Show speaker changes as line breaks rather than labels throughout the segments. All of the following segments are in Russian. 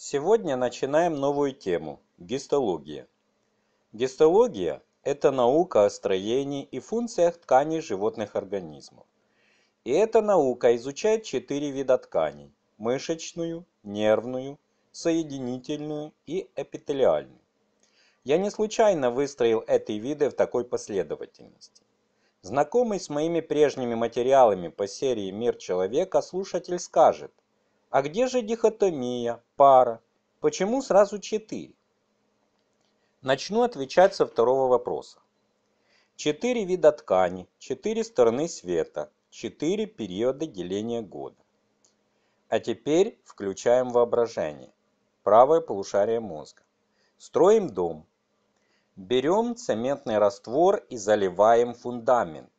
Сегодня начинаем новую тему – гистология. Гистология – это наука о строении и функциях тканей животных организмов. И эта наука изучает четыре вида тканей – мышечную, нервную, соединительную и эпителиальную. Я не случайно выстроил эти виды в такой последовательности. Знакомый с моими прежними материалами по серии «Мир человека» слушатель скажет – а где же дихотомия, пара? Почему сразу четыре? Начну отвечать со второго вопроса. Четыре вида ткани, четыре стороны света, четыре периода деления года. А теперь включаем воображение, правое полушарие мозга. Строим дом. Берем цементный раствор и заливаем фундамент.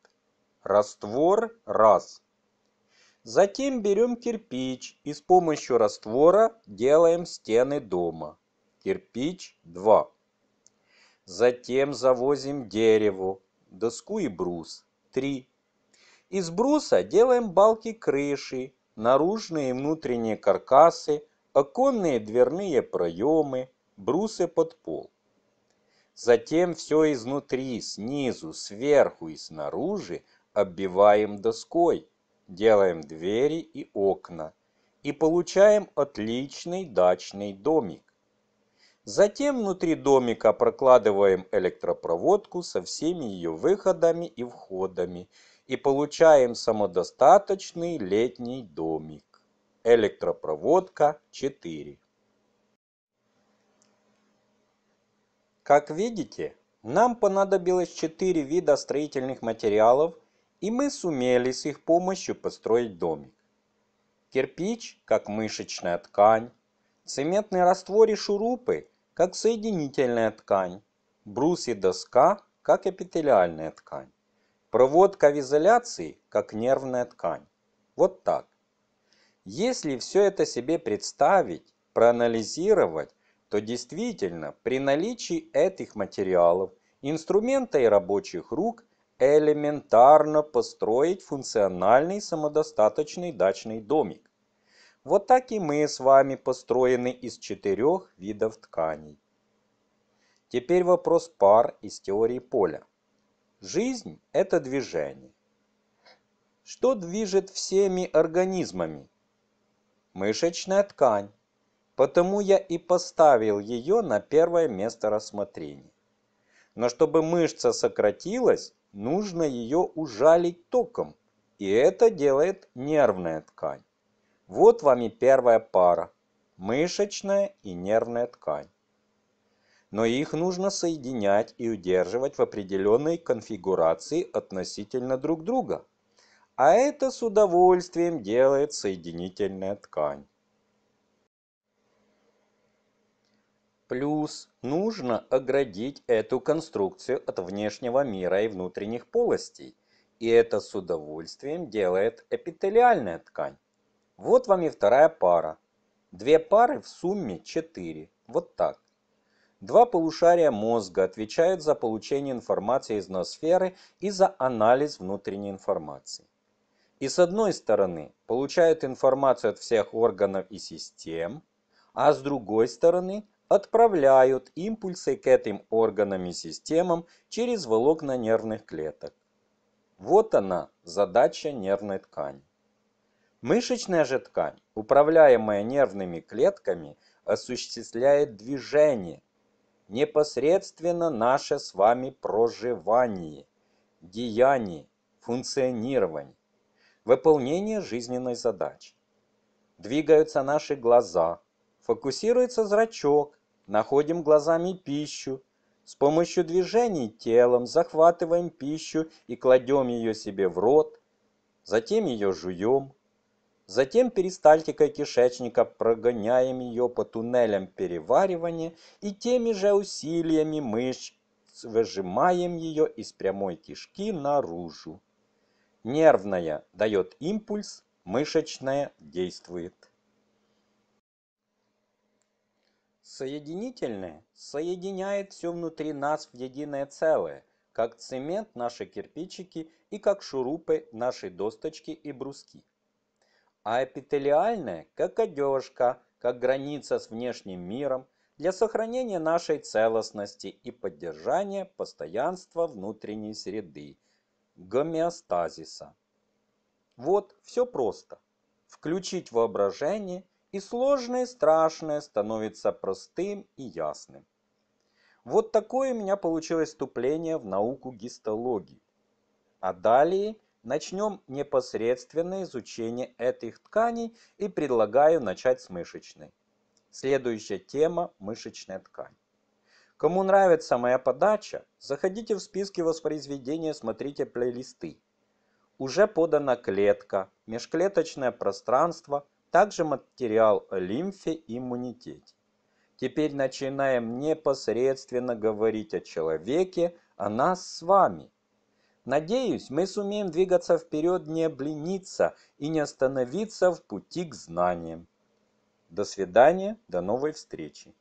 Раствор – раз, Затем берем кирпич и с помощью раствора делаем стены дома. Кирпич 2. Затем завозим дерево, доску и брус 3. Из бруса делаем балки крыши, наружные и внутренние каркасы, оконные дверные проемы, брусы под пол. Затем все изнутри, снизу, сверху и снаружи оббиваем доской делаем двери и окна и получаем отличный дачный домик. Затем внутри домика прокладываем электропроводку со всеми ее выходами и входами и получаем самодостаточный летний домик. Электропроводка 4. Как видите, нам понадобилось 4 вида строительных материалов – и мы сумели с их помощью построить домик. Кирпич, как мышечная ткань, цементный раствор и шурупы, как соединительная ткань, брус и доска, как эпителиальная ткань, проводка в изоляции, как нервная ткань. Вот так. Если все это себе представить, проанализировать, то действительно при наличии этих материалов, инструмента и рабочих рук элементарно построить функциональный самодостаточный дачный домик. Вот так и мы с вами построены из четырех видов тканей. Теперь вопрос пар из теории поля. Жизнь – это движение. Что движет всеми организмами? Мышечная ткань. Потому я и поставил ее на первое место рассмотрения. Но чтобы мышца сократилась, нужно ее ужалить током, и это делает нервная ткань. Вот вам и первая пара – мышечная и нервная ткань. Но их нужно соединять и удерживать в определенной конфигурации относительно друг друга. А это с удовольствием делает соединительная ткань. Плюс нужно оградить эту конструкцию от внешнего мира и внутренних полостей. И это с удовольствием делает эпителиальная ткань. Вот вам и вторая пара. Две пары в сумме 4. Вот так. Два полушария мозга отвечают за получение информации из ноосферы и за анализ внутренней информации. И с одной стороны получают информацию от всех органов и систем, а с другой стороны отправляют импульсы к этим органам и системам через волокна нервных клеток. Вот она, задача нервной ткани. Мышечная же ткань, управляемая нервными клетками, осуществляет движение, непосредственно наше с вами проживание, деяние, функционирование, выполнение жизненной задачи. Двигаются наши глаза, фокусируется зрачок, находим глазами пищу, с помощью движений телом захватываем пищу и кладем ее себе в рот, затем ее жуем, затем перистальтикой кишечника прогоняем ее по туннелям переваривания и теми же усилиями мышц выжимаем ее из прямой кишки наружу. Нервная дает импульс, мышечная действует. соединительные соединяет все внутри нас в единое целое, как цемент наши кирпичики и как шурупы наши досточки и бруски. А эпителиальное, как одежка, как граница с внешним миром, для сохранения нашей целостности и поддержания постоянства внутренней среды, гомеостазиса. Вот, все просто. Включить воображение и сложное, страшное становится простым и ясным. Вот такое у меня получилось вступление в науку гистологии. А далее начнем непосредственное изучение этих тканей и предлагаю начать с мышечной. Следующая тема – мышечная ткань. Кому нравится моя подача, заходите в списки воспроизведения, смотрите плейлисты. Уже подана клетка, межклеточное пространство – также материал о лимфе и иммунитете. Теперь начинаем непосредственно говорить о человеке, о нас с вами. Надеюсь, мы сумеем двигаться вперед, не облениться и не остановиться в пути к знаниям. До свидания, до новой встречи.